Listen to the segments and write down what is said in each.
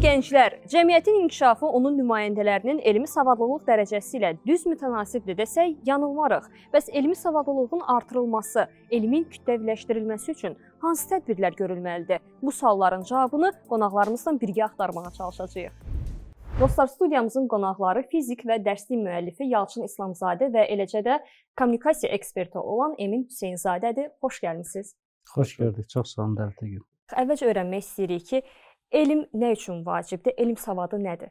gənclər, cəmiyyətin inkişafı onun nümayəndələrinin elmi savadlılıq dərəcəsi ilə düz mütənasibdir desək, yanılmarıq. Bəs elmi savadlılığın artırılması, elmin kütləviləşdirilməsi üçün hansı tədbirlər görülməlidir? Bu sualların cavabını qonaqlarımızla birgə axtarmağa çalışacağıq. Dostlar, studiyamızın qonaqları fizik və dərslik müəllifi Yalçın İslamzadə və eləcə də kommunikasiya eksperti olan Emin Hüseynzadədir. Xoş gəlmisiniz. Xoş gördük. Çox sağ olun dəvətə görə. Əvvəlcə öyrənmək istəyirik ki, Elm nə üçün vacibdir? Elm savadı nədir?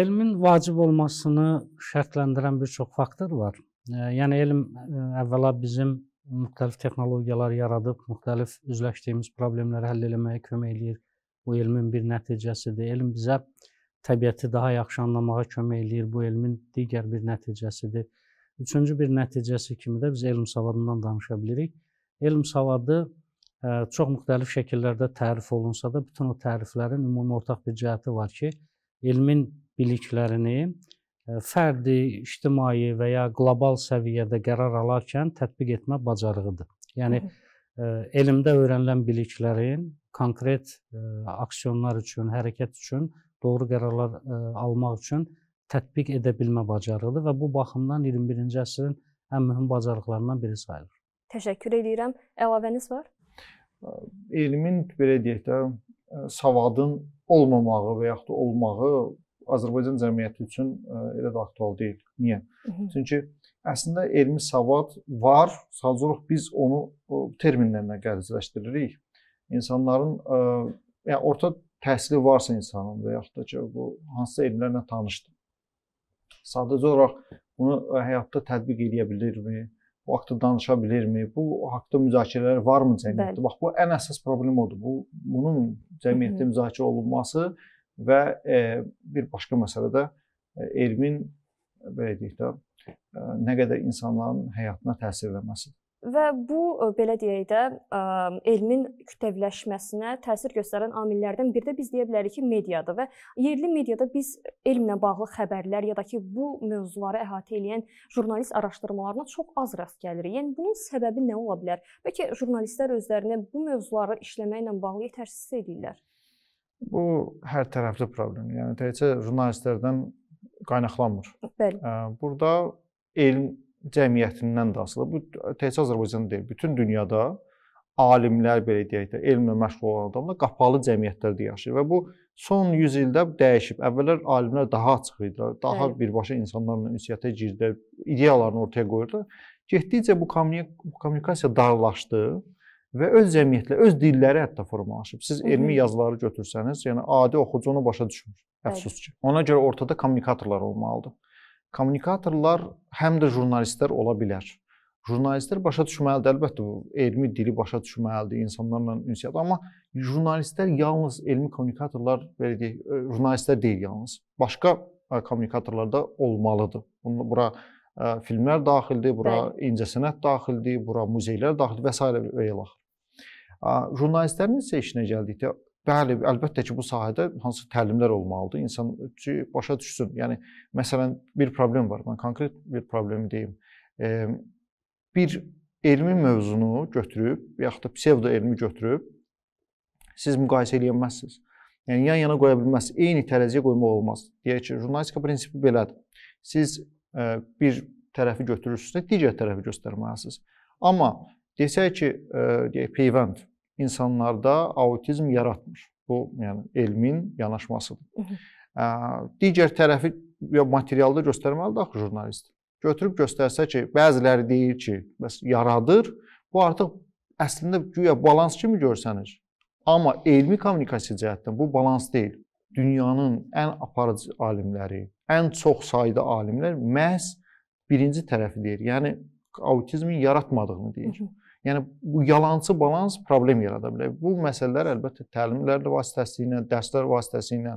Elmin vacib olmasını şərtləndirən bir çox faktor var. Yəni elm əvvəla bizim müxtəlif texnologiyalar yaradıb, müxtəlif üzləşdiyimiz problemləri həll etməyə kömək eləyir. Bu elmin bir nəticəsidir. Elm bizə təbiəti daha yaxşı anlamağa kömək eləyir. Bu elmin digər bir nəticəsidir. Üçüncü bir nəticəsi kimi də biz elm savadından danışa bilirik. Elm savadı çox müxtəlif şəkillərdə tərif olunsa da, bütün o təriflərin ümumi ortaq bir cəhəti var ki, elmin biliklərini fərdi, ictimai və ya qlobal səviyyədə qərar alarkən tətbiq etmə bacarığıdır. Yəni elmdə öyrənilən biliklərin konkret aksiyonlar üçün, hərəkət üçün, doğru qərarlar almaq üçün tətbiq edə bilmə bacarığıdır və bu baxımdan 21-ci əsrin ən mühüm bacarıqlarından biri sayılır. Təşəkkür edirəm. Əlavəniz var? elmin belə deyək də e, savadın olmamağı və yaxud da olmağı Azərbaycan cəmiyyəti üçün e, elə də aktual deyil. Niyə? Hı mhm. -hı. Çünki əslində elmi savad var, sadəcə olaraq biz onu terminlərlə qəribləşdiririk. İnsanların ə, e, yəni orta təhsili varsa insanın və yaxud da ki, bu hansısa elmlərlə tanışdır. Sadəcə olaraq bunu həyatda tətbiq edə bilirmi? Hı o haqda danışa bilirmi? Bu haqda müzakirələr varmı cəmiyyətdə? Bəli. Bax bu ən əsas problem odur. Bu bunun cəmiyyətdə müzakirə olunması və e, bir başqa məsələ də e, elmin belə deyək də e, nə qədər insanların həyatına təsir etməsidir. Və bu e, belə deyək də e, elmin kütləviləşməsinə təsir göstərən amillərdən biri də biz deyə bilərik ki, mediadır və yerli mediada biz elmlə bağlı xəbərlər ya da ki, bu mövzuları əhatə edən jurnalist araşdırmalarına çox az rast gəlirik. Yəni bunun səbəbi nə ola bilər? Bəlkə jurnalistlər özlərini bu mövzuları işləməklə bağlı yetərsizlik edirlər. Bu hər tərəfli problemdir. Yəni təkcə jurnalistlərdən qaynaqlanmır. Bəli. E, burada elm cəmiyyətindən də asılı. Bu təkcə Azərbaycan deyil, bütün dünyada alimlər belə deyək də, elmlə məşğul olan adamlar qapalı cəmiyyətlərdə yaşayır və bu son 100 ildə dəyişib. Əvvəllər alimlər daha açıq idilər, daha Bəli. birbaşa insanlarla ünsiyyətə girdilər, ideyalarını ortaya qoyurdular. Getdikcə bu kommunikasiya darlaşdı və öz cəmiyyətlə, öz dilləri hətta formalaşıb. Siz Hı -hı. elmi yazıları götürsəniz, yəni adi oxucu onu başa düşmür, əfsus ki. Ona görə ortada kommunikatorlar olmalıdır kommunikatorlar həm də jurnalistlər ola bilər. Jurnalistlər başa düşməlidir, əlbəttə bu elmi dili başa düşməlidir, insanlarla ünsiyyət, amma jurnalistlər yalnız elmi kommunikatorlar belə deyək, e, jurnalistlər deyil yalnız. Başqa e, kommunikatorlar da olmalıdır. Bunu bura ə, e, filmlər daxildir, bura Bəli. incəsənət daxildir, bura muzeylər daxildir və s. və ilax. Jurnalistlərin isə işinə gəldikdə Bəli, əlbəttə ki, bu sahədə hansı təlimlər olmalıdır, insan başa düşsün. Yəni məsələn bir problem var. Mən konkret bir problemi deyim. E, bir elmi mövzunu götürüb yaxud da psevdo elmi götürüb siz müqayisə eləyə bilməzsiniz. Yəni yan-yana qoya bilməzsiniz. Eyni tərəziyə qoymaq olmaz. Deyək ki, jurnalistika prinsipi belədir. Siz e, bir tərəfi götürürsünüz, digər tərəfi göstərməlisiniz. Amma desək ki, e, deyək peyvənd insanlarda autizm yaratmır. Bu yəni elmin yanaşmasıdır. Hı -hı. Ə, digər tərəfi materialda göstərməlidir axı jurnalist. Götürüb göstərsə ki, bəziləri deyir ki, bəs yaradır. Bu artıq əslində güya balans kimi görsənir. Amma elmi kommunikasiya cəhətdən bu balans deyil. Dünyanın ən aparıcı alimləri, ən çox sayda alimlər məhz birinci tərəfi deyir. Yəni autizmin yaratmadığını deyir. Hı -hı. Yəni bu yalançı balans problem yarada bilər. Bu məsələlər əlbəttə təlimlər vasitəsilə, dərslər vasitəsilə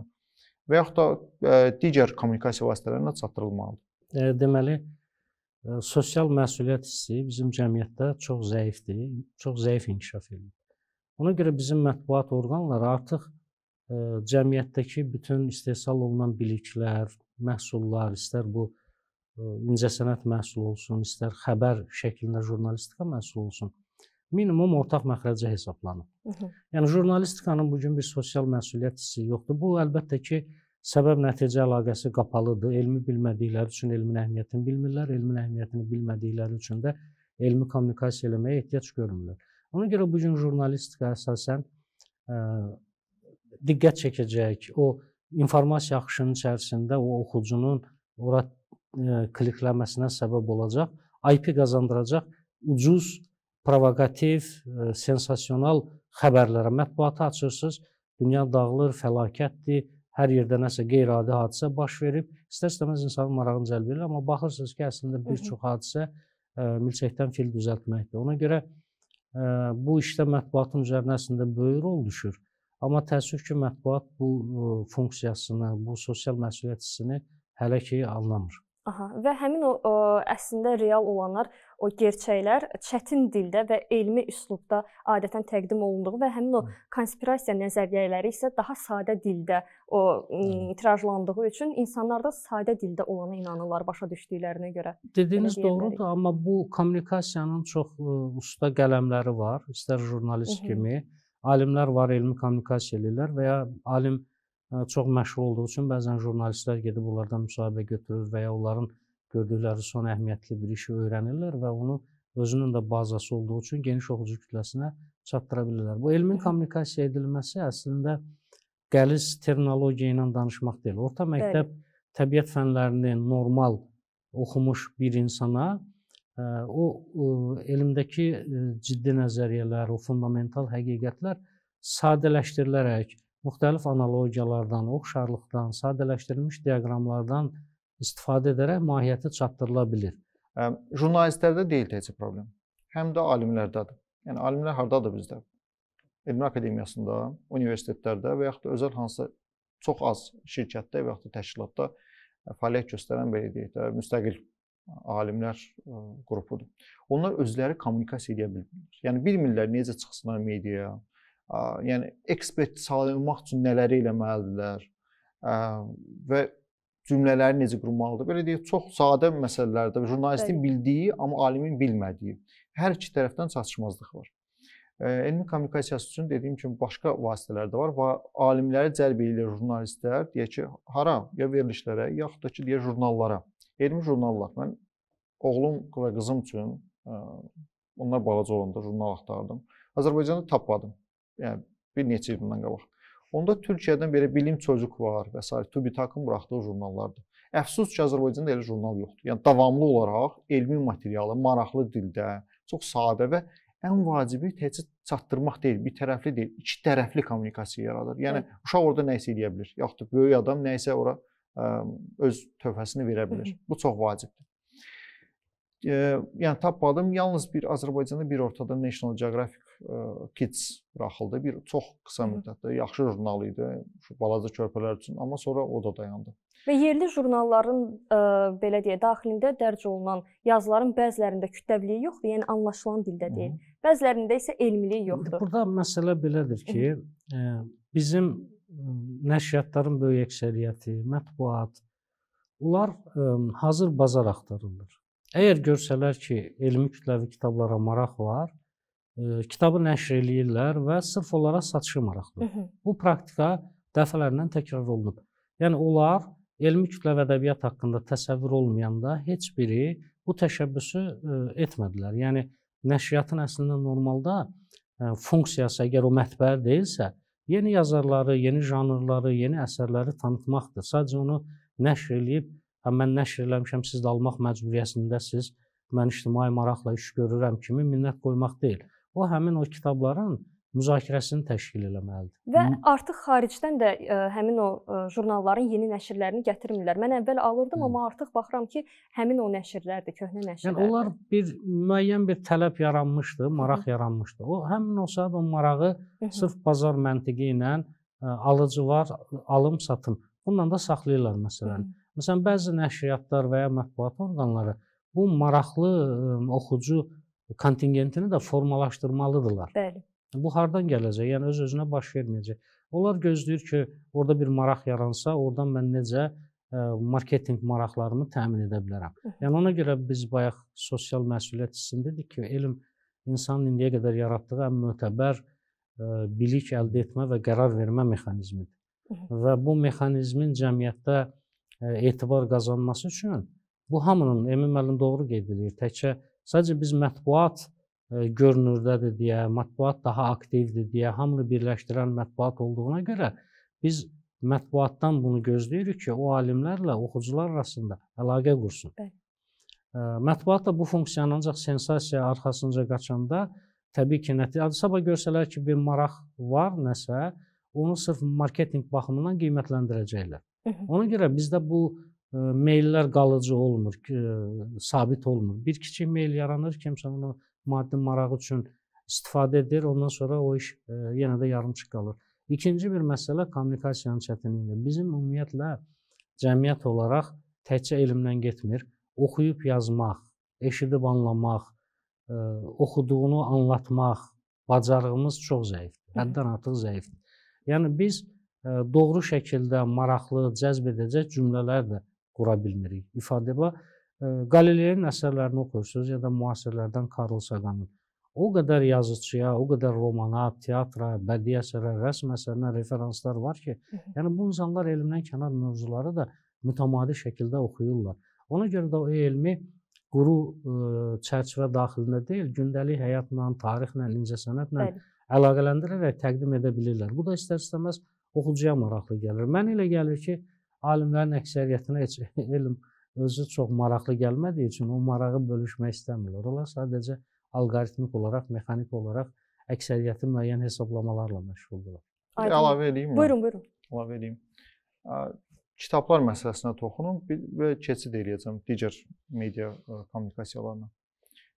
və yaxud da ə, e, digər kommunikasiya vasitələrinə çatdırılmalıdır. E, deməli, ə, e, sosial məsuliyyət hissi bizim cəmiyyətdə çox zəifdir, çox zəif inkişaf edir. Ona görə bizim mətbuat orqanları artıq ə, e, cəmiyyətdəki bütün istehsal olunan biliklər, məhsullar, istər bu ə, incəsənət məhsulu olsun, istər xəbər şəklində jurnalistika məhsulu olsun, minimum ortaq məxrəcə hesablanıb. Hı -hı. Yəni jurnalistikanın bu gün bir sosial məsuliyyət hissi yoxdur. Bu əlbəttə ki, səbəb-nəticə əlaqəsi qapalıdır. Elmi bilmədikləri üçün elmin əhəmiyyətini bilmirlər, elmin əhəmiyyətini bilmədikləri üçün də elmi kommunikasiya eləməyə ehtiyac görmürlər. Ona görə bu gün jurnalistika əsasən ə, diqqət çəkəcək, o informasiya axışının içərisində o oxucunun ora E, klikləməsinə səbəb olacaq, IP qazandıracaq ucuz, provokativ, e, sensasional xəbərlərə mətbuatı açırsınız. Dünya dağılır, fəlakətdir, hər yerdə nəsə qeyri-adi hadisə baş verib. İstər-istəməz insanın marağını cəlb edir, amma baxırsınız ki, əslində bir çox hadisə e, milçəkdən fil düzəltməkdir. Ona görə bu işdə mətbuatın üzərinə əslində böyük rol düşür. Amma təəssüf ki, mətbuat bu funksiyasını, bu sosial məsuliyyət hissini hələ ki anlamır. Aha. Və həmin o ə, əslində real olanlar, o gerçəklər çətin dildə və elmi üslubda adətən təqdim olunduğu və həmin o konspirasiya nəzəriyyələri isə daha sadə dildə o tirajlandığı üçün insanlar da sadə dildə olana inanırlar başa düşdüklərinə görə. Dediyiniz doğrudur, amma bu kommunikasiyanın çox ə, usta qələmləri var. İstər jurnalist Hı -hı. kimi, alimlər var, elmi kommunikasiya edirlər və ya alim çox məşhur olduğu üçün bəzən jurnalistlər gedib onlardan müsahibə götürür və ya onların gördükləri son əhəmiyyətli bir işi öyrənirlər və onu özünün də bazası olduğu üçün geniş oxucu kütləsinə çatdıra bilirlər. Bu elmin kommunikasiya edilməsi əslində qəliz terminologiya ilə danışmaq deyil. Orta məktəb Bəli. təbiət fənlərini normal oxumuş bir insana o, o elmdəki ciddi nəzəriyyələr, o fundamental həqiqətlər sadələşdirilərək müxtəlif analogiyalardan, oxşarlıqdan, sadələşdirilmiş diaqramlardan istifadə edərək mahiyyəti çatdırıla bilər. Ə, jurnalistlərdə deyil təkcə problem. Həm də alimlərdədir. Yəni alimlər hardadır bizdə? Elmi akademiyasında, universitetlərdə və yaxud da özəl hansısa çox az şirkətdə və yaxud da təşkilatda e, fəaliyyət göstərən belə deyək də müstəqil e, alimlər ə, e, qrupudur. Onlar özləri kommunikasiya edə bilmirlər. Yəni bilmirlər necə çıxsınlar mediaya, yəni ekspert çağırı olmaq üçün nələri eləməlidirlər və cümlələri necə qurmalıdır. Belə deyək, çox sadə məsələlərdə jurnalistin bildiyi, amma alimin bilmədiyi hər iki tərəfdən çatışmazlıq var. Elmi kommunikasiyası üçün dediyim kimi başqa vasitələr də var və alimləri cəlb edir jurnalistlər, deyək ki, hara, ya verilişlərə, yaxud da ki, deyək jurnallara. Elmi jurnallar. Mən oğlum və qızım üçün onlar balaca olanda jurnal axtardım. Azərbaycanda tapmadım yəni bir neçə il bundan qabaq. Onda Türkiyədən belə bilim çocuq var və s. Tubitakın buraxdığı jurnallardır. Əfsus ki, Azərbaycanda elə jurnal yoxdur. Yəni davamlı olaraq elmi materialı maraqlı dildə, çox sadə və ən vacibi təcə çatdırmaq deyil, bir tərəfli deyil, iki tərəfli kommunikasiya yaradır. Yəni Hı. Hə. uşaq orada nə isə eləyə bilər, yaxud da böyük adam nə isə ora ə, öz töhfəsini verə bilər. Hı. Bu çox vacibdir yəni tapmadım. Yalnız bir Azərbaycanda bir ortada National Geographic Kids buraxıldı. Bir çox qısa müddətdə yaxşı jurnal idi balaca körpələr üçün, amma sonra o da dayandı. Və yerli jurnalların ə, belə deyə daxilində dərc olunan yazıların bəzilərində kütləviliyi yoxdur, yəni anlaşılan dildə deyil. Hı. Bəzilərində isə elmilik yoxdur. Burada məsələ belədir ki, ə, bizim nəşriyyatların böyük əksəriyyəti, mətbuat onlar ə, hazır bazar axtarırlar. Əgər görsələr ki, elmi kütləvi kitablara maraq var, kitabı nəşr eləyirlər və sırf olaraq satışa maraqlıdır. Bu praktika dəfələrlə təkrar olunub. Yəni onlar elmi kütlə və ədəbiyyat haqqında təsəvvür olmayanda heç biri bu təşəbbüsü e, etmədilər. Yəni nəşriyyatın əslində normalda e, funksiyası əgər o mətbə deyilsə, yeni yazarları, yeni janrları, yeni əsərləri tanıtmaqdır. Sadəcə onu nəşr eləyib, hə mən nəşr eləmişəm, siz də almaq məcburiyyətindəsiz. Mən ictimai maraqla iş görürəm kimi minnət qoymaq deyil o həmin o kitabların müzakirəsini təşkil eləməlidir. Və artıq xaricdən də ə, e, həmin o ə, e, jurnalların yeni nəşrlərini gətirmirlər. Mən əvvəl alırdım, Hı. amma artıq baxıram ki, həmin o nəşrlərdir, köhnə yəni nəşrlər. Yəni onlar bir müəyyən bir tələb yaranmışdı, maraq Hı. yaranmışdı. O həmin o saat o marağı Hı. sırf bazar məntiqi ilə ə, e, alıcı var, alım satım. Bununla da saxlayırlar məsələn. Hı. Məsələn, bəzi nəşriyyatlar və ya mətbuat orqanları bu maraqlı ə, oxucu kontingentini də formalaşdırmalıdırlar. Bəli. Bu hardan gələcək? Yəni öz-özünə baş verməyəcək. Onlar gözləyir ki, orada bir maraq yaransa, oradan mən necə ə, e, marketinq maraqlarımı təmin edə bilərəm. Yəni ona görə biz bayaq sosial məsuliyyət hissində dedik ki, elm insanın indiyə qədər yaratdığı ən mötəbər ə, e, bilik əldə etmə və qərar vermə mexanizmidir. Və bu mexanizmin cəmiyyətdə ə, e, etibar qazanması üçün bu hamının Emin müəllim doğru qeyd edir. Təkcə Sadəcə biz mətbuat e, görünürdədir deyə, mətbuat daha aktivdir deyə, hamını birləşdirən mətbuat olduğuna görə biz mətbuatdan bunu gözləyirik ki, o alimlərlə oxucular arasında əlaqə qursun. Bəli. E, mətbuat da bu funksiyanı ancaq sensasiya arxasınca qaçanda təbii ki, nəticə Adisaba görsələr ki, bir maraq var nəsə, onu sırf marketinq baxımından qiymətləndirəcəklər. Ona görə bizdə bu meyllər qalıcı olmur, sabit olmur. Bir kiçik meyl yaranır, kimsə onu maddi maraq üçün istifadə edir, ondan sonra o iş yenə də yarımçıq qalır. İkinci bir məsələ kommunikasiyanın çətinliyidir. Bizim ümumiyyətlə cəmiyyət olaraq təkcə elmdən getmir. Oxuyub yazmaq, eşidib anlamaq, oxuduğunu anlatmaq bacarığımız çox zəifdir. Həddən artıq zəifdir. Yəni biz doğru şəkildə maraqlı, cəzb edəcək cümlələr də qura bilmirik. İfadə var. Qalileyin əsərlərini oxuyursunuz ya da müasirlərdən Karl Saganın. O qədər yazıçıya, o qədər romana, teatra, bədii əsərə, rəsm əsərinə referanslar var ki, yəni bu insanlar elmdən kənar mövzuları da mütəmadi şəkildə oxuyurlar. Ona görə də o elmi quru ə, çərçivə daxilində deyil, gündəlik həyatla, tarixlə, incəsənətlə Bəli. əlaqələndirərək təqdim edə bilirlər. Bu da istər-istəməz oxucuya maraqlı gəlir. Mən elə gəlir ki, Alimlərin əksəriyyətinə heç elm özü çox maraqlı gəlmədiyi üçün o marağı bölüşmək istəmirlər. Onlar sadəcə alqoritmik olaraq, mexaniki olaraq əksəriyyəti müəyyən hesablamalarla məşğuldurlar. Əlavə eləyim. Buyurun, buyurun. Əlavə eləyim. Kitablar məsələsinə toxunum və keçid eləyəcəm digər media e, kommunikasiyalarına.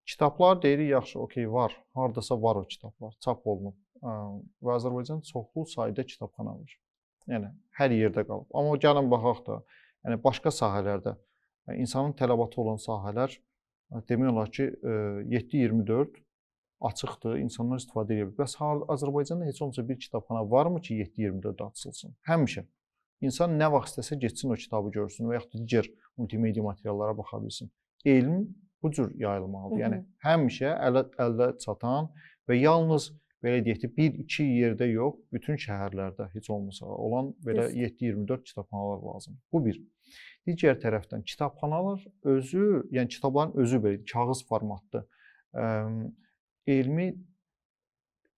Kitablar deyirik, yaxşı, okey, var. Hardasa var o kitablar, çap olunub. Və Azərbaycan çoxlu sayda kitabxana var yəni hər yerdə qalıb. Amma gəlin baxaq da, yəni başqa sahələrdə e, insanın tələbatı olan sahələr e, demək olar ki 7/24 e, açıqdır, insanlar istifadə edə bilər. Bəs Azərbaycanda heç olmasa bir kitabxana varmı ki 7/24 açılsın? Həmişə İnsan nə vaxt istəsə getsin o kitabı görsün və yaxud digər multimedia materiallara baxa bilsin. Elm bu cür yayılmalıdır. Yəni həmişə ələ, ələ çatan və yalnız belə deyək ki, 1-2 yerdə yox, bütün şəhərlərdə heç olmasa olan belə 7-24 kitabxanalar lazımdır. Bu bir. Digər tərəfdən kitabxanalar özü, yəni kitabların özü belə kağız formatda ə, elmi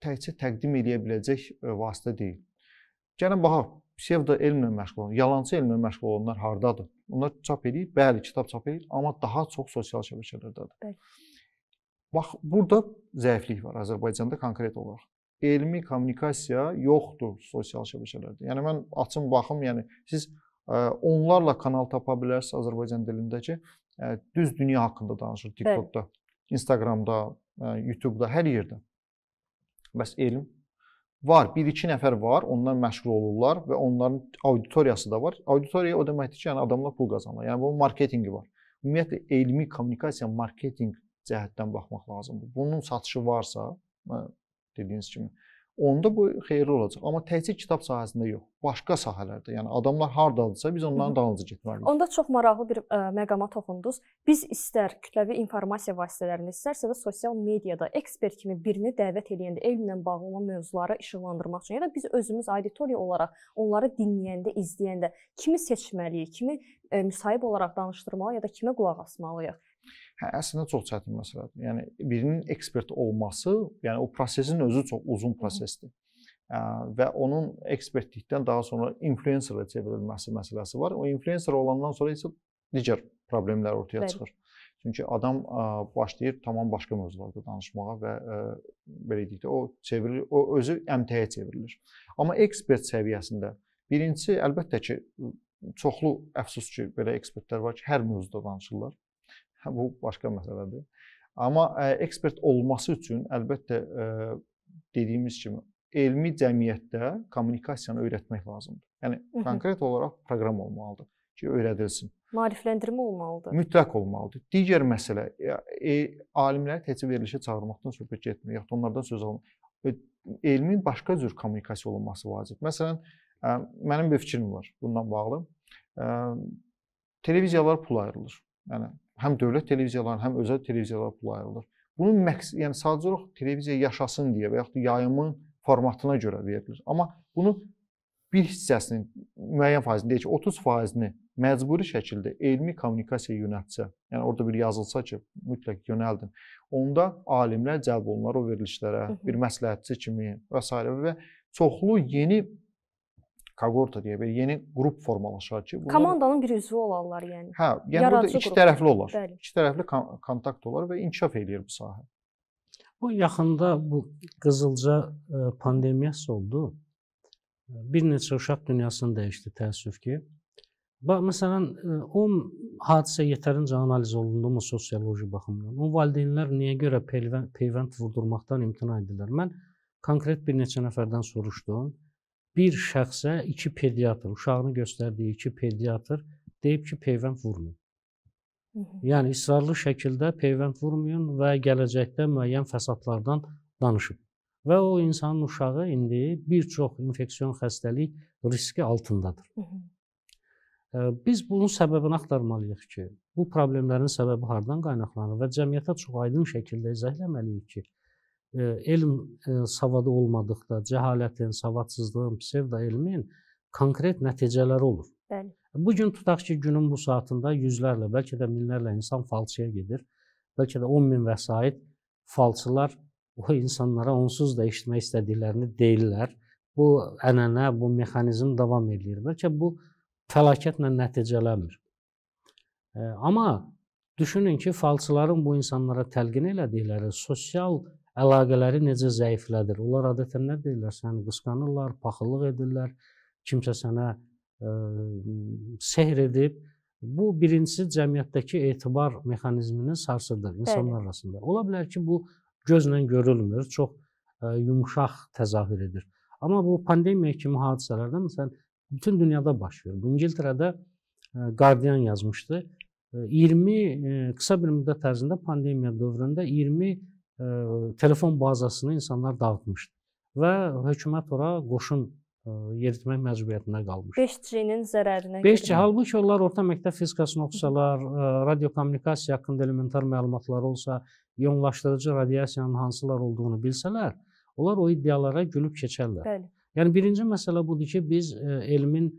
təkcə təqdim edə biləcək e, vasitə deyil. Gəlin baxaq, psevdo elmlə məşğul olan, yalançı elmlə məşğul olanlar hardadır? Onlar çap eləyir, bəli, kitab çap eləyir, amma daha çox sosial şəbəkələrdədir. Bəli. Bax, burada zəiflik var Azərbaycanda konkret olaraq. Elmi kommunikasiya yoxdur sosial şəbəkələrdə. Yəni mən açım baxım, yəni siz onlarla kanal tapa bilərsiniz Azərbaycan dilindəki düz dünya haqqında danışır TikTokda, Instagramda, YouTube-da, hər yerdə. Bəs elm var. 1-2 nəfər var, onlar məşğul olurlar və onların auditoriyası da var. Auditoriya o deməkdir ki, yəni adamlar pul qazanırlar. Yəni bunun marketinqi var. Ümumiyyətlə elmi kommunikasiya marketinq cəhətdən baxmaq lazımdır. Bunun satışı varsa, hə, dediyiniz kimi, onda bu xeyirli olacaq. Amma təkcə kitab sahəsində yox, başqa sahələrdə. Yəni adamlar hardadırsa biz onların dalınca getməliyik. Onda çox maraqlı bir ə, e, məqama toxundunuz. Biz istər kütləvi informasiya vasitələrində, istərsə də sosial mediada ekspert kimi birini dəvət edəndə elmlə bağlı olan mövzuları işıqlandırmaq üçün ya da biz özümüz auditoriya olaraq onları dinləyəndə, izləyəndə kimi seçməliyik, kimi ə, e, müsahib olaraq danışdırmalı ya da kimə qulaq asmalıyıq? hə, əslində çox çətin məsələdir. Yəni birinin ekspert olması, yəni o prosesin özü çox uzun prosesdir. Ə, və onun ekspertlikdən daha sonra influencerə çevrilməsi məsələsi var. O influencer olandan sonra isə digər problemlər ortaya Bəli. çıxır. Çünki adam ə, başlayır tamam başqa mövzularda danışmağa və ə, belə deyək də o çevrilir, o özü əmtəyə çevrilir. Amma ekspert səviyyəsində birincisi əlbəttə ki çoxlu əfsus ki belə ekspertlər var ki, hər mövzuda danışırlar. Hə, bu başqa məsələdir. Amma e, ekspert olması üçün əlbəttə e, dediyimiz kimi elmi cəmiyyətdə kommunikasiyanı öyrətmək lazımdır. Yəni konkret olaraq proqram olmalıdır ki, öyrədilsin. Maarifləndirmə olmalıdır. Mütləq olmalıdır. Digər məsələ e, alimləri təcə verilişə çağırmaqdan söhbət getmir, yaxud onlardan söz alınmır. E, elmin başqa cür kommunikasiya olunması vacib. Məsələn, ə, mənim bir fikrim var bundan bağlı. Ə, televiziyalar pul ayrılır. Yəni həm dövlət televiziyalarının, həm özəl televiziyalara pul ayrılır. Bunun məqsədi, yəni sadəcə olaraq televiziya yaşasın deyə və yaxud da yayımın formatına görə verilir. Amma bunu bir hissəsini, müəyyən faizini, deyək ki, 30 faizini məcburi şəkildə elmi kommunikasiya yönəltsə, yəni orada bir yazılsa ki, mütləq yönəldin. Onda alimlər cəlb olunurlar o verilişlərə, bir məsləhətçi kimi və s. və çoxlu yeni koqorta deyə bir yeni qrup formalaşar ki, bunlar komandanın bir üzvü olarlar, yəni. Hə, yəni Yaradıcı burada iki qrup. tərəfli olar. Bəli. İki tərəfli kontakt olar və inkişaf eləyir bu sahə. Bu yaxında bu qızılca e, pandemiyası oldu. E, bir neçə uşaq dünyasını dəyişdi təəssüf ki. Bax məsələn 10 e, hadisə yetərincə analiz olundumu sosioloji baxımdan. O valideynlər niyə görə peyvənd, peyvənd vurdurmaqdan imtina edirlər? Mən konkret bir neçə nəfərdən soruşdum bir şəxsə iki pediatr, uşağını göstərdiyi iki pediatr deyib ki, peyvənd vurmayın. Yəni israrlı şəkildə peyvənd vurmayın və gələcəkdə müəyyən fəsadlardan danışıb. Və o insanın uşağı indi bir çox infeksiyon xəstəlik riski altındadır. Biz bunun səbəbini axtarmalıyıq ki, bu problemlərin səbəbi hardan qaynaqlanır və cəmiyyətə çox aydın şəkildə izah etməliyik ki, elm savadı olmadıkda, cəhalətin, savadsızlığın, psevdo elmin konkret nəticələri olur. Bəli. Bu gün tutaq ki, günün bu saatında yüzlərlə, bəlkə də minlərlə insan falçıya gedir. Bəlkə də 10 min vəsait falçılar o insanlara onsuz da eşitmək istədiklərini deyirlər. Bu ənənə, bu mexanizm davam eləyir. Bəlkə bu fəlakətlə nəticələnmir. Amma düşünün ki, falçıların bu insanlara təlqin elədikləri sosial əlaqələri necə zəiflədir. Onlar adətən nə deyirlər? Səni qısqanırlar, paxıllıq edirlər. Kimsə sənə ə, e, sehr edib. Bu birincisi cəmiyyətdəki etibar mexanizmini sarsıdır insanlar Bəli. arasında. Ola bilər ki, bu gözlə görülmür, çox ə, e, yumşaq təzahür edir. Amma bu pandemiya kimi hadisələrdə məsələn bütün dünyada baş verir. Bu İngiltərədə ə, e, Guardian yazmışdı. 20 ə, qısa bir müddət ərzində pandemiya dövründə 20 E, telefon bazasını insanlar dağıtmışdı və hökumət ora qoşun e, yeritmək məcburiyyətində qalmış. 5G-nin zərərinə. 5G halbuki onlar orta məktəb fizikasını oxusalar, e, radiokommunikasiya haqqında elementar məlumatları olsa, ionlaşdırıcı radiasiyanın hansılar olduğunu bilsələr, onlar o iddialara gülüb keçərlər. Bəli. Yəni birinci məsələ budur ki, biz elmin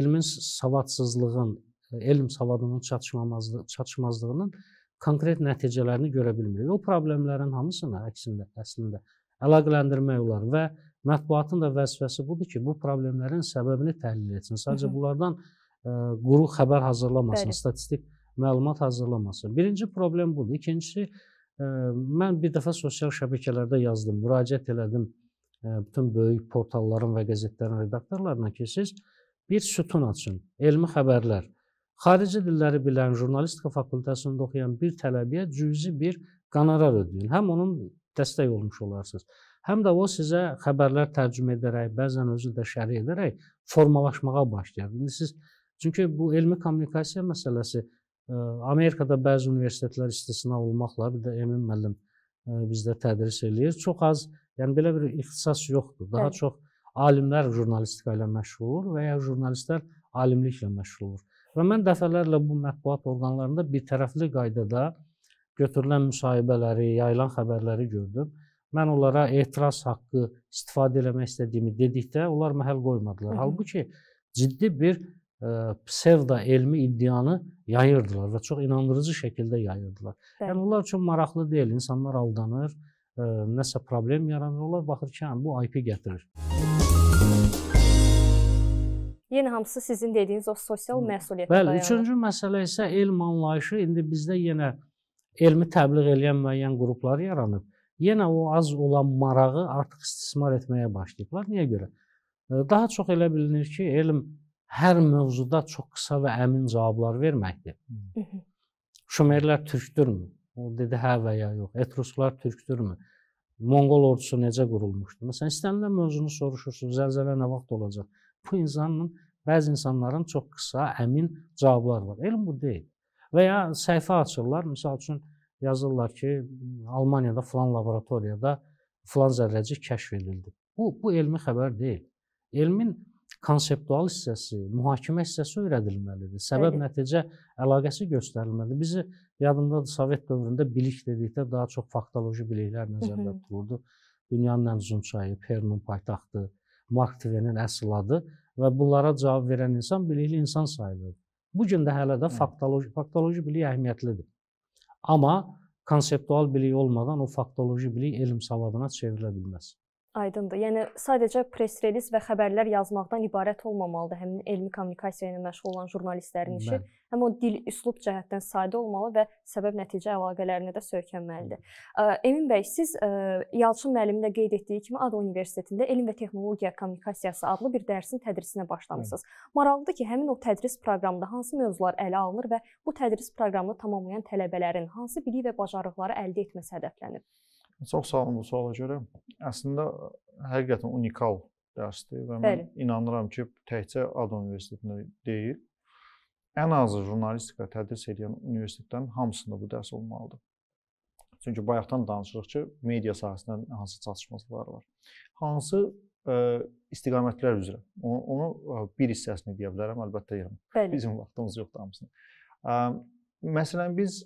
elmin savadsızlığın, elm savadının çatışmazlığının konkret nəticələrini görə bilmirik. O problemlərin hamısını əksində əslində əlaqələndirmək olar və mətbuatın da vəzifəsi budur ki, bu problemlərin səbəbini təhlil etsin. Sadəcə bunlardan ə, e, quru xəbər hazırlamasın, Bəli. statistik məlumat hazırlamasın. Birinci problem budur. İkincisi ə, e, mən bir dəfə sosial şəbəkələrdə yazdım, müraciət elədim ə, e, bütün böyük portalların və qəzetlərin redaktorlarına ki, siz bir sütun açın, elmi xəbərlər. Hı Xarici dilləri bilən jurnalistika fakültəsində oxuyan bir tələbəyə cüzi bir qonorar ödəyin. Həm onun dəstək olmuş olarsınız, həm də o sizə xəbərlər tərcümə edərək, bəzən özü də şərh edərək formalaşmağa başlayır. İndi siz çünki bu elmi kommunikasiya məsələsi e, Amerikada bəzi universitetlər istisna olmaqla bir də Emin müəllim e, bizdə tədris eləyir. Çox az, yəni belə bir ixtisas yoxdur. Daha Bəli. çox alimlər jurnalistika ilə məşğul olur və ya jurnalistlər alimliklə məşğul olur. Və mən dəfələrlə bu mətbuat orqanlarında birtərəfli qaydada götürülən müşahibələri, yayılan xəbərləri gördüm. Mən onlara etiraz haqqı istifadə etmək istədiyimi dedikdə onlar məhəl qoymadılar. Hı -hı. Halbuki ciddi bir ə, e, psevdo elmi iddianı yayırdılar və çox inandırıcı şəkildə yayırdılar. Bəli. Yəni onlar üçün maraqlı deyil, insanlar aldanır, ə, e, nəsə problem yaranır, onlar baxır ki, hə, bu IP gətirir. Hı -hı. Yenə hamısı sizin dediyiniz o sosial məsuliyyətə dayanır. Bəli, üçüncü məsələ isə elm anlayışı. İndi bizdə yenə elmi təbliğ edən müəyyən qruplar yaranıb. Yenə o az olan marağı artıq istismar etməyə başlayıblar. Niyə görə? E, daha çox elə bilinir ki, elm hər mövzuda çox qısa və əmin cavablar verməkdir. Şumerlər türkdürmü? O dedi hə və ya yox. Etruslar türkdürmü? Monqol ordusu necə qurulmuşdu? Məsələn, istənilən mövzunu soruşursunuz, zəlzələ nə vaxt olacaq? Bu insanın, bəzi insanların çox qısa, əmin cavabları var. Elm bu deyil. Və ya səhifə açırlar, məsəl üçün yazırlar ki, Almaniyada falan laboratoriyada falan zərrəcik kəşf edildi. Bu bu elmi xəbər deyil. Elmin konseptual hissəsi, mühakimə hissəsi öyrədilməlidir. Səbəb-nəticə əlaqəsi göstərilməlidir. Bizi yadımdadır Sovet dövründə bilik dedikdə daha çox faktoloji biliklər nəzərdə tutulurdu. Dünyanın ən uzun çayı Pernun paytaxtı, Mark Tvenin əsl adı və bunlara cavab verən insan bilikli insan sayılır. Bu gün də hələ də hə. faktoloji faktoloji bilik əhəmiyyətlidir. Amma konseptual bilik olmadan o faktoloji bilik elm savadına çevrilə bilməz. Aydındır. Yəni sadəcə press-reliz və xəbərlər yazmaqdan ibarət olmamalıdır həmin elmi kommunikasiya ilə məşğul olan jurnalistlərin işi. Mən. Həm o dil, üslub cəhətdən sadə olmalı və səbəb-nəticə əlaqələrinə də söykənməlidir. Emin bəy, siz Yalçın müəllimin də qeyd etdiyi kimi Ada Universitetində elm və texnologiya kommunikasiyası adlı bir dərsin tədrisinə başlamısınız. Maraqlıdır ki, həmin o tədris proqramında hansı mövzular ələ alınır və bu tədris proqramını tamamlayan tələbələrin hansı bilik və bacarıqları əldə etməsi hədəflənir? Çox sağ olun bu suala görə. Əslində e, həqiqətən unikal dərsdir və mən Bəli. inanıram ki, təkcə ADU universitetində deyil, ən azı jurnalistika tədris edən universitetlərin hamısında bu dərs olmalıdır. Çünki bayaqdan danışırıq ki, media sahəsində hansı çatışmazlıqlar var. Hansı ə, e, istiqamətlər üzrə. Onu, onu e, bir hissəsini deyə bilərəm, əlbəttə yəni. Bizim vaxtımız yoxdur hamısını. Ə, məsələn biz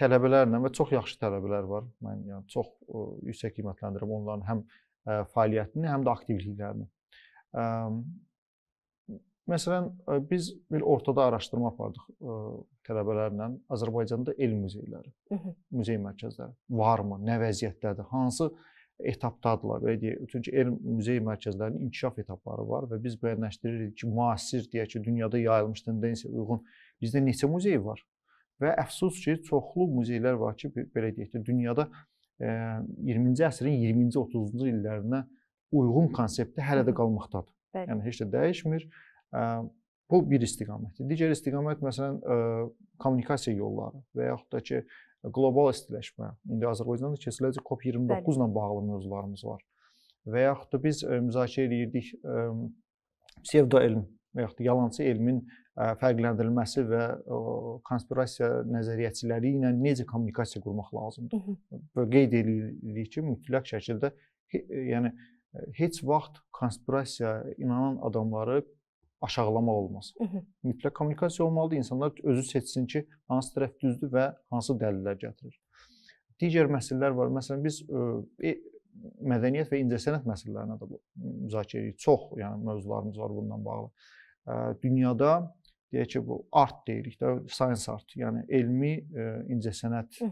tələbələrlə və çox yaxşı tələbələr var. Mən yəni çox ə, yüksək qiymətləndirirəm onların həm ə, fəaliyyətini, həm də aktivliklərini. Ə, məsələn, ə, biz bir ortada araşdırma apardıq ə, tələbələrlə Azərbaycanda elm muzeyləri, muzey mərkəzləri varmı, nə vəziyyətdədir, hansı etapdadılar belə deyək. Çünki elm muzey mərkəzlərinin inkişaf etapları var və biz müəyyənləşdiririk ki, müasir deyək ki, dünyada yayılmış tendensiyaya uyğun bizdə neçə muzey var? Və əfsus ki, çoxlu muzeylər var ki, belə deyək də, dünyada 20-ci e, əsrin 20-ci 30-cu illərinə uyğun konsepti hələ də qalmaqdadır. Bəli. Yəni heç də dəyişmir. E, bu bir istiqamətdir. Digər istiqamət məsələn e, kommunikasiya yolları və yaxud da ki, qlobal istiləşmə. İndi Azərbaycanda keçiriləcək COP29 ilə bağlı mövzularımız var. Və yaxud da biz müzakirə edirdik pseudo elm və yaxud da yalançı elmin fərqləndirilməsi və konspirasiya nəzəriyyəçiləri ilə necə kommunikasiya qurmaq lazımdır. Mhm. Və qeyd edirik ki, mütləq şəkildə yəni heç vaxt konspirasiya inanan adamları aşağılamaq olmaz. Mhm. Mütləq kommunikasiya olmalıdır. İnsanlar özü seçsin ki, hansı tərəf düzdür və hansı dəlillər gətirir. Digər məsələlər var. Məsələn biz e, mədəniyyət və incəsənət məsələlərinə də müzakirə edirik. Çox yəni mövzularımız var bundan bağlı. Dünyada deyək ki, bu art deyirik də, science art, yəni elmi e, incəsənət e,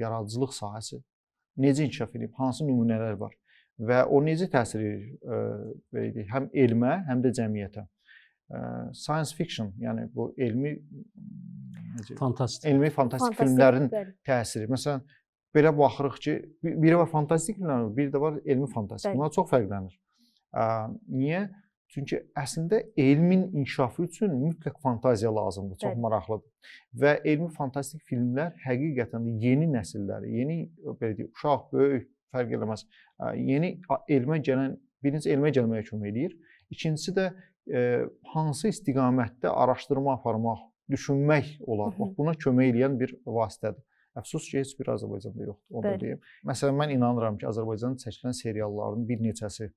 yaradıcılıq sahəsi necə inkişaf edib, hansı nümunələr var və o necə təsir edir, e, belə deyək, həm elmə, həm də cəmiyyətə. E, science fiction, yəni bu elmi necə fantastik elmi fantastik, fantastik filmlərin bəli. təsiri. Məsələn, belə baxırıq ki, biri var fantastik filmlər, biri də var elmi fantastik. Bəli. Bunlar çox fərqlənir. E, niyə? Çünki əslində elmin inkişafı üçün mütləq fantaziya lazımdır, çox Bəli. maraqlıdır. Və elmi fantastik filmlər həqiqətən də yeni nəsilləri, yeni belə deyək, uşaq, böyük fərq eləməz, yeni elmə gələn, birinci elmə gəlməyə kömək eləyir. İkincisi də e, hansı istiqamətdə araşdırma aparmaq, düşünmək olar. Bax buna kömək eləyən bir vasitədir. Əfsus ki, heç bir Azərbaycanda yoxdur, onu deyim. Məsələn, mən inanıram ki, Azərbaycanda çəkilən serialların bir neçəsi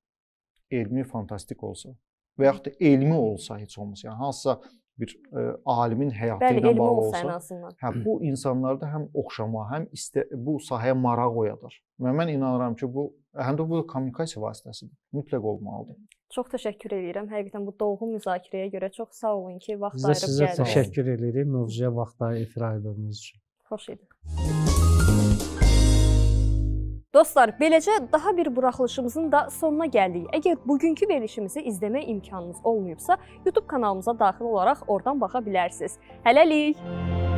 elmi fantastik olsa və yaxud da elmi olsa heç olmasa, yəni hansısa bir ə, e, alimin həyatı Bəli, ilə bağlı olsa, olsa hə bu insanlarda həm oxşama, həm istə, bu sahəyə maraq oyadır. Və mən inanıram ki, bu həm də bu kommunikasiya vasitəsidir. Mütləq olmalıdır. Çox təşəkkür edirəm. Həqiqətən bu doğum müzakirəyə görə çox sağ olun ki, vaxt ayırıb gəldiniz. Sizə təşəkkür edirik mövzuya vaxt ayırdığınız üçün. Xoş idi. Dostlar, beləcə daha bir buraxılışımızın da sonuna gəldik. Əgər bugünkü verilişimizi izləmək imkanınız olmayıbsa, YouTube kanalımıza daxil olaraq oradan baxa bilərsiniz. Hələlik!